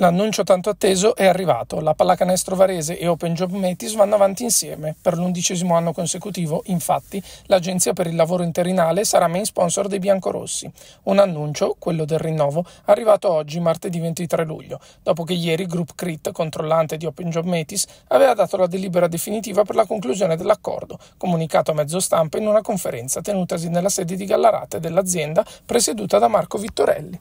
L'annuncio tanto atteso è arrivato. La Pallacanestro Varese e Open Job Metis vanno avanti insieme. Per l'undicesimo anno consecutivo, infatti, l'Agenzia per il Lavoro Interinale sarà main sponsor dei biancorossi. Un annuncio, quello del rinnovo, arrivato oggi, martedì 23 luglio, dopo che ieri Group Crit, controllante di Open Job Metis, aveva dato la delibera definitiva per la conclusione dell'accordo, comunicato a mezzo stampa in una conferenza tenutasi nella sede di Gallarate dell'azienda presieduta da Marco Vittorelli.